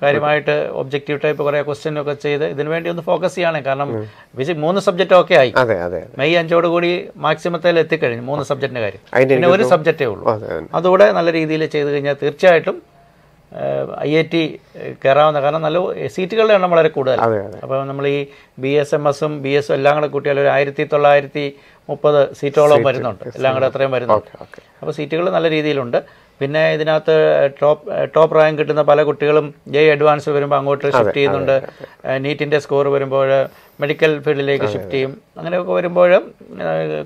കാര്യമായിട്ട് ഒബ്ജക്റ്റീവ് ടൈപ്പ് കുറെ ക്വസ്റ്റ്യൻ ഒക്കെ ചെയ്ത് ഇതിനു വേണ്ടി ഒന്ന് ഫോക്കസ് ചെയ്യണേ കാരണം ഫിസിക്സ് മൂന്ന് സബ്ജക്റ്റ് ഒക്കെ ആയി മെയ് അഞ്ചോട് കൂടി മാക്സിമത്തിൽ എത്തിക്കഴിഞ്ഞു മൂന്ന് സബ്ജക്റ്റിന്റെ കാര്യം പിന്നെ ഒരു സബ്ജക്റ്റേ ഉള്ളൂ അതുകൂടെ നല്ല രീതിയിൽ ചെയ്ത് കഴിഞ്ഞാൽ തീർച്ചയായിട്ടും ഐ ഐ ടി കയറാവുന്ന കാരണം നല്ല സീറ്റുകളുടെ എണ്ണം വളരെ കൂടുതൽ അപ്പോൾ നമ്മൾ ഈ ബി എസ് എം എസും ബി എസും എല്ലാം കൂടെ കൂട്ടിയാൽ ഒരു ആയിരത്തി തൊള്ളായിരത്തി മുപ്പത് സീറ്റോളം വരുന്നുണ്ട് എല്ലാം കൂടെ അത്രയും വരുന്നുണ്ട് അപ്പോൾ സീറ്റുകൾ നല്ല രീതിയിലുണ്ട് പിന്നെ ഇതിനകത്ത് ടോപ്പ് ടോപ്പ് റാങ്ക് കിട്ടുന്ന പല കുട്ടികളും ജെ അഡ്വാൻസ് വരുമ്പോൾ അങ്ങോട്ട് ഷിഫ്റ്റ് ചെയ്യുന്നുണ്ട് നീറ്റിൻ്റെ സ്കോർ വരുമ്പോൾ മെഡിക്കൽ ഫീൽഡിലേക്ക് ഷിഫ്റ്റ് ചെയ്യും അങ്ങനെയൊക്കെ വരുമ്പോൾ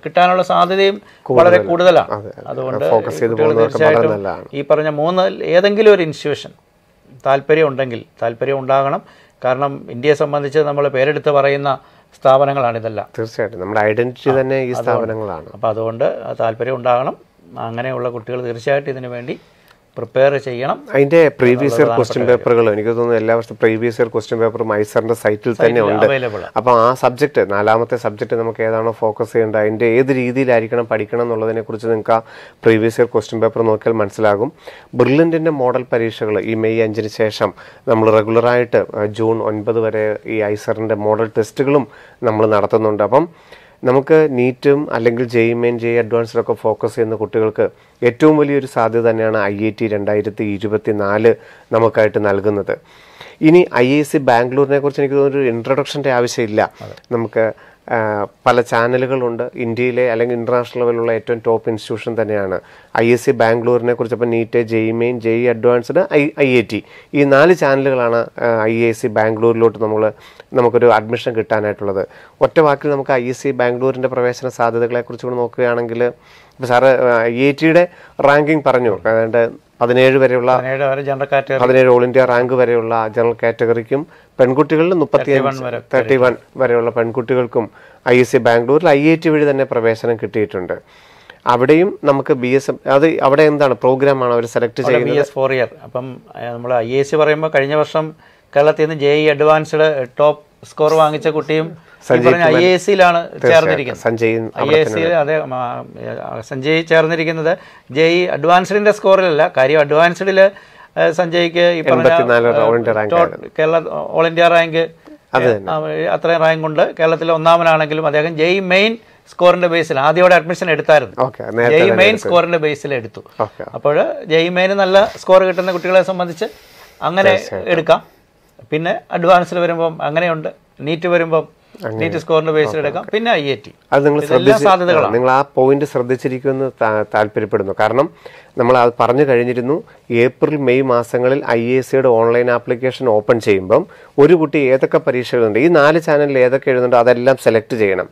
കിട്ടാനുള്ള സാധ്യതയും വളരെ കൂടുതലാണ് അതുകൊണ്ട് തീർച്ചയായിട്ടും ഈ പറഞ്ഞ മൂന്ന് ഏതെങ്കിലും ഒരു ഇൻസ്റ്റിറ്റ്യൂഷൻ താല്പര്യം ഉണ്ടെങ്കിൽ താല്പര്യം ഉണ്ടാകണം കാരണം ഇന്ത്യയെ സംബന്ധിച്ച് നമ്മൾ പേരെടുത്ത് പറയുന്ന സ്ഥാപനങ്ങളാണ് ഇതെല്ലാം തീർച്ചയായിട്ടും നമ്മുടെ ഐഡന്റിറ്റി തന്നെ ഈ സ്ഥാപനങ്ങളാണ് അപ്പോൾ അതുകൊണ്ട് താല്പര്യം ഉണ്ടാകണം അങ്ങനെയുള്ള കുട്ടികൾ തീർച്ചയായിട്ടും ഇതിനു വേണ്ടി പ്രിപ്പയർ ചെയ്യണം അതിന്റെ പ്രീവിയസ് ഇയർ ക്വസ്റ്റ്യൻ പേപ്പറുകൾ എനിക്ക് തോന്നുന്നു എല്ലാ വർഷവും പ്രീവിയസ് ഇയർ ക്വസ്റ്റ്യൻ പേപ്പർ മൈസറിന്റെ സൈറ്റിൽ തന്നെ ഉണ്ട് അപ്പോൾ ആ സബ്ജക്ട് നാലാമത്തെ സബ്ജക്ട് നമുക്ക് ഏതാണോ ഫോക്കസ് ചെയ്യേണ്ടത് അതിന്റെ ഏത് രീതിയിലായിരിക്കണം പഠിക്കണം എന്നുള്ളതിനെ കുറിച്ച് നിങ്ങൾക്ക് ആ പ്രീവിയസ് ഇയർ ക്വസ്റ്റ്യൻ പേപ്പർ നോക്കിയാൽ മനസ്സിലാകും ബ്രില്യൻറ്റിൻ്റെ മോഡൽ പരീക്ഷകൾ ഈ മെയ് അഞ്ചിന് ശേഷം നമ്മൾ റെഗുലറായിട്ട് ജൂൺ ഒൻപത് വരെ ഈ ഐസറിന്റെ മോഡൽ ടെസ്റ്റുകളും നമ്മൾ നടത്തുന്നുണ്ട് അപ്പം നമുക്ക് നീറ്റും അല്ലെങ്കിൽ ജെ മെയിൻ ജെ അഡ്വാൻസിലൊക്കെ ഫോക്കസ് ചെയ്യുന്ന കുട്ടികൾക്ക് ഏറ്റവും വലിയൊരു സാധ്യത തന്നെയാണ് ഐ ഐ ടി രണ്ടായിരത്തി ഇരുപത്തി നാല് നമുക്കായിട്ട് നൽകുന്നത് ഇനി ഐ ഐ സി ബാംഗ്ലൂരിനെ കുറിച്ച് എനിക്ക് തോന്നുന്നൊരു ഇൻട്രൊഡക്ഷൻ്റെ ആവശ്യമില്ല നമുക്ക് പല ചാനലുകളുണ്ട് ഇന്ത്യയിലെ അല്ലെങ്കിൽ ഇൻ്റർനാഷണൽ ലെവലുള്ള ഏറ്റവും ടോപ്പ് ഇൻസ്റ്റിറ്റ്യൂഷൻ തന്നെയാണ് ഐ എസ് സി ബാംഗ്ലൂരിനെ കുറിച്ച് അപ്പോൾ NEET JEE e e, main JEE advanced I I T ഈ നാല് ചാനലുകളാണ് ഐ എസ് സി ബാംഗ്ലൂരിലോട്ട് നമ്മൾ നമുക്കൊരു അഡ്മിഷൻ കിട്ടാനായിട്ടുള്ളത് ഒറ്റ വാക്കിൽ നമുക്ക് ഐ എസ് സി ബാംഗ്ലൂരിൻ്റെ പ്രവേശന സാധ്യതകളെക്കുറിച്ച് കൂടെ നോക്കുകയാണെങ്കിൽ ഇപ്പോൾ സാറ് ഐ ഐ ടിയുടെ റാങ്കിങ് പറഞ്ഞു അതായത് പതിനേഴ് വരെയുള്ള പതിനേഴ് ഓൾ ഇന്ത്യ റാങ്ക് വരെയുള്ള ജനറൽ കാറ്റഗറിക്കും പെൺകുട്ടികളിൽ മുപ്പത്തി തേർട്ടി വൺ വരെയുള്ള പെൺകുട്ടികൾക്കും ഐ എസ് സി ബാംഗ്ലൂരിൽ ഐ ഐ ടി വഴി തന്നെ പ്രവേശനം കിട്ടിയിട്ടുണ്ട് അവിടെയും നമുക്ക് ബി എസ് അത് അവിടെ എന്താണ് പ്രോഗ്രാമാണ് അവർ സെലക്ട് ചെയ്യുന്നത് ബി എസ് ഫോർ ഇയർ അപ്പം നമ്മൾ ഐ എ സി പറയുമ്പോൾ കഴിഞ്ഞ വർഷം കേരളത്തിൽ നിന്ന് J E advanced top score വാങ്ങിച്ച കുട്ടിയും ഐ എ സിയിലാണ് ചേർന്നിരിക്കുന്നത് സഞ്ജയ് ഐ എ എസിയിൽ അതെ സഞ്ജയ് ചേർന്നിരിക്കുന്നത് ജെ ഇ അഡ്വാൻസ്ഡിന്റെ സ്കോറിലല്ല കാര്യം അഡ്വാൻസ്ഡിൽ സഞ്ജയ്ക്ക് കേരള ഓൾ ഇന്ത്യ റാങ്ക് അത്രയും റാങ്ക് ഉണ്ട് കേരളത്തിൽ ഒന്നാമനാണെങ്കിലും അദ്ദേഹം ജെയ് മെയിൻ സ്കോറിന്റെ ബേസിൽ ആദ്യമോടെ അഡ്മിഷൻ എടുത്തായിരുന്നു ജെയ് മെയിൻ സ്കോറിന്റെ ബേസിൽ എടുത്തു അപ്പോൾ ജെയ് മെയിൻ നല്ല സ്കോർ കിട്ടുന്ന കുട്ടികളെ സംബന്ധിച്ച് അങ്ങനെ എടുക്കാം പിന്നെ അഡ്വാൻസിൽ വരുമ്പം അങ്ങനെയുണ്ട് നീറ്റ് വരുമ്പം നീറ്റ് സ്കോറിന്റെ ബേസിൽ എടുക്കാം പിന്നെ ഐ ടി അത് നിങ്ങൾ സാധ്യതകളാണ് നിങ്ങൾ ആ പോയിന്റ് ശ്രദ്ധിച്ചിരിക്കുമെന്ന് താല്പര്യപ്പെടുന്നു കാരണം നമ്മൾ അത് പറഞ്ഞു കഴിഞ്ഞിരുന്നു ഏപ്രിൽ മെയ് മാസങ്ങളിൽ ഐ എ സിയുടെ ഓൺലൈൻ ആപ്ലിക്കേഷൻ ഓപ്പൺ ചെയ്യുമ്പം ഒരു കുട്ടി ഏതൊക്കെ പരീക്ഷ എഴുതുന്നുണ്ട് ഈ നാല് ചാനലിൽ ഏതൊക്കെ എഴുതുന്നുണ്ടോ അതെല്ലാം സെലക്ട് ചെയ്യണം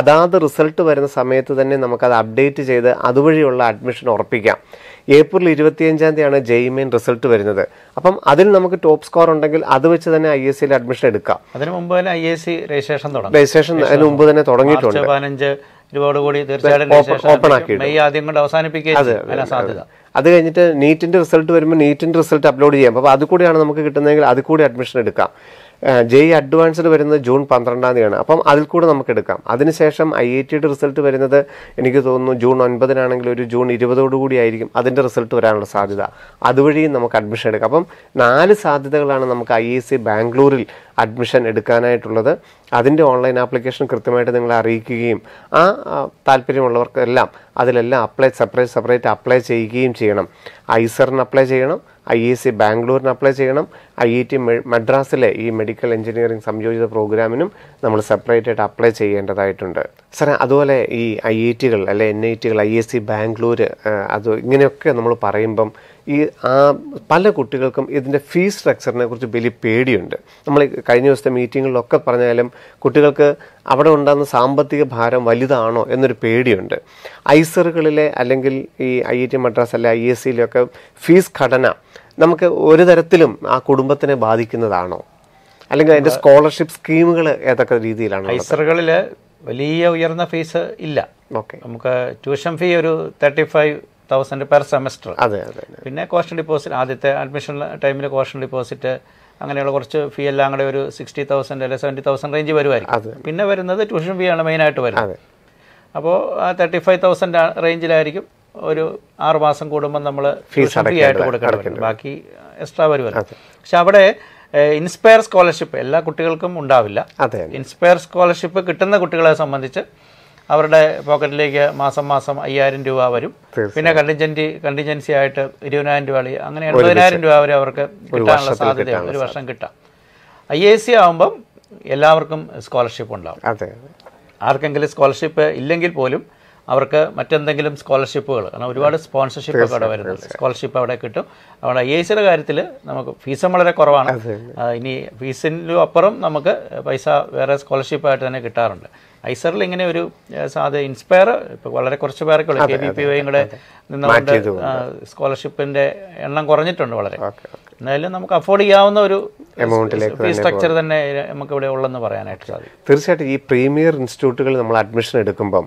അതാത് റിസൾട്ട് വരുന്ന സമയത്ത് തന്നെ നമുക്കത് അപ്ഡേറ്റ് ചെയ്ത് അതുവഴിയുള്ള അഡ്മിഷൻ ഉറപ്പിക്കാം ഏപ്രിൽ ഇരുപത്തിയഞ്ചാം തീയതിയാണ് ജെ മെയിൻ റിസൾട്ട് വരുന്നത് അപ്പം അതിൽ നമുക്ക് ടോപ്പ് സ്കോർ ഉണ്ടെങ്കിൽ അത് വെച്ച് തന്നെ ഐ എസ് സിയിൽ അഡ്മിഷൻ എടുക്കാം അതിന് മുമ്പ് തന്നെ I S C registration registration അതിന് മുമ്പ് തന്നെ തുടങ്ങിയിട്ടുണ്ട് കൂടി മെയ് കൊണ്ട് അത് കഴിഞ്ഞിട്ട് നീറ്റിന്റെ റിസൾട്ട് വരുമ്പോൾ നീറ്റിന്റെ റിസൾട്ട് അപ്ലോഡ് ചെയ്യാം അപ്പോൾ അത് കൂടിയാണ് നമുക്ക് കിട്ടുന്നതെങ്കിൽ അത് കൂടി അഡ്മിഷൻ എടുക്കാം ജെ അഡ്വാൻസ്ഡ് e വരുന്നത് ജൂൺ പന്ത്രണ്ടാം തീയതിയാണ് അപ്പം അതിൽ കൂടെ നമുക്ക് എടുക്കാം അതിനുശേഷം ഐ ഐ ടിയുടെ റിസൾട്ട് വരുന്നത് എനിക്ക് തോന്നുന്നു ജൂൺ ഒൻപതിനാണെങ്കിൽ ഒരു ജൂൺ ഇരുപതോടുകൂടി ആയിരിക്കും അതിൻ്റെ റിസൾട്ട് വരാനുള്ള സാധ്യത അതുവഴിയും നമുക്ക് അഡ്മിഷൻ എടുക്കാം അപ്പം നാല് സാധ്യതകളാണ് നമുക്ക് ഐ ഐ സി ബാംഗ്ലൂരിൽ അഡ്മിഷൻ എടുക്കാനായിട്ടുള്ളത് അതിൻ്റെ ഓൺലൈൻ ആപ്ലിക്കേഷൻ കൃത്യമായിട്ട് നിങ്ങളെ അറിയിക്കുകയും ആ താല്പര്യമുള്ളവർക്കെല്ലാം അതിലെല്ലാം അപ്ലൈ സെപ്പറേറ്റ് സെപ്പറേറ്റ് അപ്ലൈ ചെയ്യുകയും ചെയ്യണം ഐസറിന് അപ്ലൈ e ചെയ്യണം ഐ ഇ സി ബാംഗ്ലൂരിന് അപ്ലൈ ചെയ്യണം ഐ ഇ ടി മദ്രാസിലെ ഈ മെഡിക്കൽ എഞ്ചിനീയറിംഗ് സംയോജിത പ്രോഗ്രാമിനും നമ്മൾ സെപ്പറേറ്റ് ആയിട്ട് അപ്ലൈ ചെയ്യേണ്ടതായിട്ടുണ്ട് സാറേ അതുപോലെ ഈ ഐ ഇ ടികൾ അല്ലെ എൻ ഐ ടികൾ ഐ എസ് സി ബാംഗ്ലൂർ അത് ഇങ്ങനെയൊക്കെ നമ്മൾ പറയുമ്പം ഈ ആ പല കുട്ടികൾക്കും ഇതിൻ്റെ ഫീസ് സ്ട്രക്ചറിനെ കുറിച്ച് വലിയ പേടിയുണ്ട് നമ്മൾ കഴിഞ്ഞ ദിവസത്തെ മീറ്റിങ്ങുകളിലൊക്കെ പറഞ്ഞാലും കുട്ടികൾക്ക് അവിടെ ഉണ്ടാകുന്ന സാമ്പത്തിക ഭാരം വലുതാണോ എന്നൊരു പേടിയുണ്ട് ഐസറുകളിലെ അല്ലെങ്കിൽ ഈ ഐ ഐ ടി മദ്രാസ് അല്ലെ ഐ എസ് സിയിലൊക്കെ ഫീസ് ഘടന നമുക്ക് ഒരു തരത്തിലും ആ കുടുംബത്തിനെ ബാധിക്കുന്നതാണോ അല്ലെങ്കിൽ അതിൻ്റെ സ്കോളർഷിപ്പ് സ്കീമുകൾ ഏതൊക്കെ രീതിയിലാണ് ഐസറുകളിൽ വലിയ ഉയർന്ന ഫീസ് ഇല്ല ഓക്കെ നമുക്ക് ട്യൂഷൻ ഫീ ഒരു thirty five thousand per semester അതെ പിന്നെ കോഷൻ ഡിപ്പോസിറ്റ് ആദ്യത്തെ അഡ്മിഷൻ ടൈമിൽ കോഷൻ ഡിപ്പോസിറ്റ് അങ്ങനെയുള്ള കുറച്ച് ഫീ എല്ലാം കൂടെ ഒരു സിക്സ്റ്റി തൗസൻഡ് അല്ലെ സെവൻറ്റി തൗസൻഡ് റേഞ്ച് വരുമായിരിക്കും പിന്നെ വരുന്നത് ട്യൂഷൻ ഫീ ആണ് മെയിനായിട്ട് വരുന്നത് അപ്പോൾ ആ തേർട്ടി ഫൈവ് തൗസൻഡ് റേഞ്ചിലായിരിക്കും ഒരു ആറ് മാസം കൂടുമ്പോൾ നമ്മൾ ഫീസ് ഫീ ആയിട്ട് കൊടുക്കണം ബാക്കി എക്സ്ട്രാ വരുമല്ലോ പക്ഷെ അവിടെ ഇൻസ്പയർ സ്കോളർഷിപ്പ് എല്ലാ കുട്ടികൾക്കും ഉണ്ടാവില്ല ഇൻസ്പയർ സ്കോളർഷിപ്പ് കിട്ടുന്ന കുട്ടികളെ സംബന്ധിച്ച് അവരുടെ പോക്കറ്റിലേക്ക് മാസം മാസം അയ്യായിരം രൂപ വരും പിന്നെ കണ്ടിജൻറ്റി കണ്ടിജൻസി ആയിട്ട് ഇരുപതിനായിരം രൂപ അങ്ങനെ എൺപതിനായിരം രൂപ വരെ അവർക്ക് കിട്ടാനുള്ള സാധ്യത ഒരു വർഷം കിട്ടാം ഐ എ സി ആകുമ്പം എല്ലാവർക്കും സ്കോളർഷിപ്പ് ഉണ്ടാവും ആർക്കെങ്കിലും സ്കോളർഷിപ്പ് ഇല്ലെങ്കിൽ പോലും അവർക്ക് മറ്റെന്തെങ്കിലും സ്കോളർഷിപ്പുകൾ കാരണം ഒരുപാട് സ്പോൺസർഷിപ്പ് ഒക്കെ അവിടെ വരുന്നത് സ്കോളർഷിപ്പ് അവിടെ കിട്ടും അവിടെ ഐ സിയുടെ കാര്യത്തിൽ നമുക്ക് ഫീസും വളരെ കുറവാണ് ഇനി ഫീസിനും അപ്പുറം നമുക്ക് പൈസ വേറെ സ്കോളർഷിപ്പായിട്ട് തന്നെ കിട്ടാറുണ്ട് ഐസറിൽ ഇങ്ങനെ ഒരു സാധ്യത ഇൻസ്പയർ ഇപ്പൊ വളരെ കുറച്ച് പേരൊക്കെ കെ ബി പി വൈയും കൂടെ നിന്നുകൊണ്ട് സ്കോളർഷിപ്പിന്റെ എണ്ണം കുറഞ്ഞിട്ടുണ്ട് വളരെ എന്നാലും നമുക്ക് അഫോർഡ് ചെയ്യാവുന്ന ഒരു ഫീ സ്ട്രക്ചർ തന്നെ നമുക്ക് ഇവിടെ ഉള്ളെന്ന് പറയാനായിട്ട് സാധിക്കും തീർച്ചയായിട്ടും ഈ പ്രീമിയർ ഇൻസ്റ്റിറ്റ്യൂട്ടുകൾ നമ്മൾ അഡ്മിഷൻ എടുക്കുമ്പം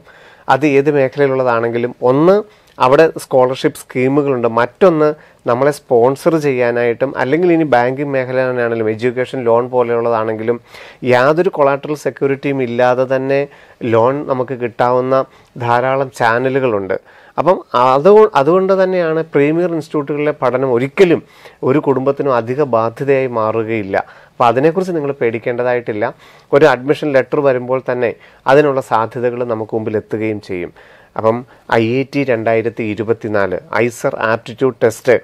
അത് ഏത് മേഖലയിലുള്ളതാണെങ്കിലും ഒന്ന് അവിടെ സ്കോളർഷിപ്പ് സ്കീമുകളുണ്ട് മറ്റൊന്ന് നമ്മളെ സ്പോൺസർ ചെയ്യാനായിട്ടും അല്ലെങ്കിൽ ഇനി ബാങ്കിങ് മേഖലയാണെങ്കിലും എഡ്യൂക്കേഷൻ ലോൺ പോലെയുള്ളതാണെങ്കിലും യാതൊരു കൊളാട്രൽ സെക്യൂരിറ്റിയും ഇല്ലാതെ തന്നെ ലോൺ നമുക്ക് കിട്ടാവുന്ന ധാരാളം ചാനലുകളുണ്ട് അപ്പം അത് അതുകൊണ്ട് തന്നെയാണ് പ്രീമിയർ ഇൻസ്റ്റിറ്റ്യൂട്ടുകളിലെ പഠനം ഒരിക്കലും ഒരു കുടുംബത്തിനും അധിക ബാധ്യതയായി മാറുകയില്ല അപ്പോൾ അതിനെക്കുറിച്ച് നിങ്ങൾ പേടിക്കേണ്ടതായിട്ടില്ല ഒരു അഡ്മിഷൻ ലെറ്റർ വരുമ്പോൾ തന്നെ അതിനുള്ള സാധ്യതകൾ നമുക്ക് മുമ്പിൽ എത്തുകയും ചെയ്യും അപ്പം ഐ ഐ ടി രണ്ടായിരത്തി ഇരുപത്തിനാല് ഐസർ ആപ്റ്റിറ്റ്യൂഡ് ടെസ്റ്റ്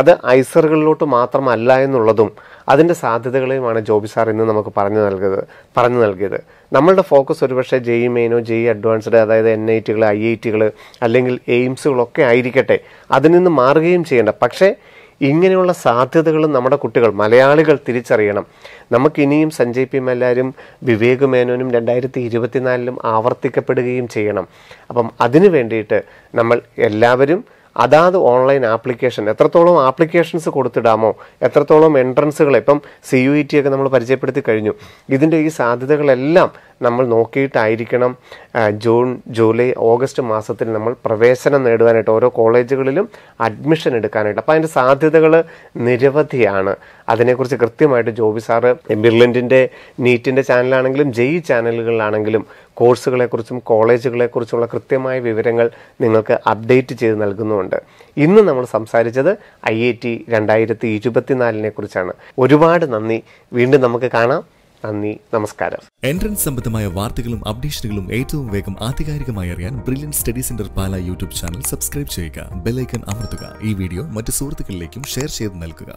അത് ഐസറുകളിലോട്ട് മാത്രമല്ല എന്നുള്ളതും അതിൻ്റെ സാധ്യതകളെയുമാണ് ജോബി സാർ ഇന്ന് നമുക്ക് പറഞ്ഞു നൽകിയത് പറഞ്ഞു നൽകിയത് നമ്മളുടെ ഫോക്കസ് ഒരുപക്ഷെ ജെ ഇ മെയിനോ ജെ ഇ അഡ്വാൻസ്ഡ് അതായത് എൻ ഐ ടികൾ ഐ ഐ ടികൾ അല്ലെങ്കിൽ എയിംസുകളൊക്കെ ആയിരിക്കട്ടെ അതിൽ നിന്ന് മാറുകയും ചെയ്യേണ്ട പക്ഷേ ഇങ്ങനെയുള്ള സാധ്യതകൾ നമ്മുടെ കുട്ടികൾ മലയാളികൾ തിരിച്ചറിയണം നമുക്കിനിയും സഞ്ജയ് പി മല്ലാരും വിവേക് മേനോനും രണ്ടായിരത്തി ഇരുപത്തിനാലിലും ആവർത്തിക്കപ്പെടുകയും ചെയ്യണം അപ്പം അതിനു വേണ്ടിയിട്ട് നമ്മൾ എല്ലാവരും അതാത് ഓൺലൈൻ ആപ്ലിക്കേഷൻ എത്രത്തോളം ആപ്ലിക്കേഷൻസ് കൊടുത്തിടാമോ എത്രത്തോളം എൻട്രൻസുകൾ ഇപ്പം സി യു ഇ ടി ഒക്കെ നമ്മൾ പരിചയപ്പെടുത്തി കഴിഞ്ഞു ഇതിൻ്റെ ഈ സാധ്യതകളെല്ലാം നമ്മൾ നോക്കിയിട്ടായിരിക്കണം ജൂൺ ജൂലൈ ഓഗസ്റ്റ് മാസത്തിൽ നമ്മൾ പ്രവേശനം നേടുവാനായിട്ട് ഓരോ കോളേജുകളിലും അഡ്മിഷൻ എടുക്കാനായിട്ട് അപ്പോൾ അതിൻ്റെ സാധ്യതകൾ നിരവധിയാണ് അതിനെക്കുറിച്ച് കൃത്യമായിട്ട് ജോബി സാറ് ബിർലൻഡിൻ്റെ നീറ്റിൻ്റെ ചാനലാണെങ്കിലും ജെയ് ചാനലുകളിലാണെങ്കിലും കോഴ്സുകളെക്കുറിച്ചും കോളേജുകളെക്കുറിച്ചുള്ള കൃത്യമായ വിവരങ്ങൾ നിങ്ങൾക്ക് അപ്ഡേറ്റ് ചെയ്ത് നൽകുന്നുമുണ്ട് ഇന്ന് നമ്മൾ സംസാരിച്ചത് ഐ ഐ ടി രണ്ടായിരത്തി ഇരുപത്തിനാലിനെ കുറിച്ചാണ് ഒരുപാട് നന്ദി വീണ്ടും നമുക്ക് കാണാം നന്ദി നമസ്കാരം എൻട്രൻസ് സംബന്ധമായ വാർത്തകളും അപ്ഡേഷനുകളും ഏറ്റവും വേഗം ആധികാരികമായി അറിയാൻ brilliant study centre Pala YouTube channel subscribe ചെയ്യുക ബെല്ലൈക്കൺ അമർത്തുക ഈ വീഡിയോ മറ്റ് സുഹൃത്തുക്കളിലേക്കും ഷെയർ ചെയ്ത് നൽകുക